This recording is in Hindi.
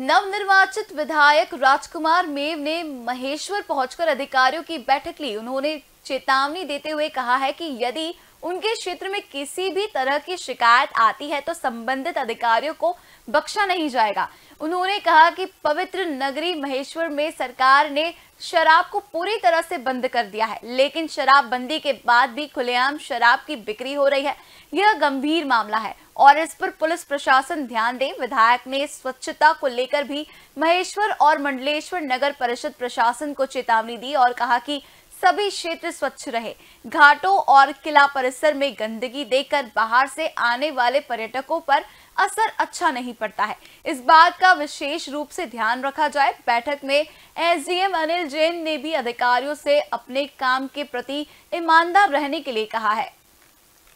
नवनिर्वाचित विधायक राजकुमार मेव ने महेश्वर पहुंचकर अधिकारियों की बैठक ली उन्होंने चेतावनी देते हुए कहा है कि यदि उनके क्षेत्र में किसी भी तरह की शिकायत आती है तो संबंधित अधिकारियों को बख्शा नहीं जाएगा उन्होंने कहा कि पवित्र नगरी महेश्वर में सरकार ने शराब को पूरी तरह से बंद कर दिया है लेकिन शराबबंदी के बाद भी खुलेआम शराब की बिक्री हो रही है यह गंभीर मामला है और इस पर पुलिस प्रशासन ध्यान दे विधायक ने स्वच्छता को लेकर भी महेश्वर और मंडलेश्वर नगर परिषद प्रशासन को चेतावनी दी और कहा कि सभी क्षेत्र स्वच्छ रहे घाटों और किला परिसर में गंदगी देकर बाहर से आने वाले पर्यटकों पर असर अच्छा नहीं पड़ता है इस बात का विशेष रूप से ध्यान रखा जाए बैठक में एसडीएम अनिल जैन ने भी अधिकारियों से अपने काम के प्रति ईमानदार रहने के लिए कहा है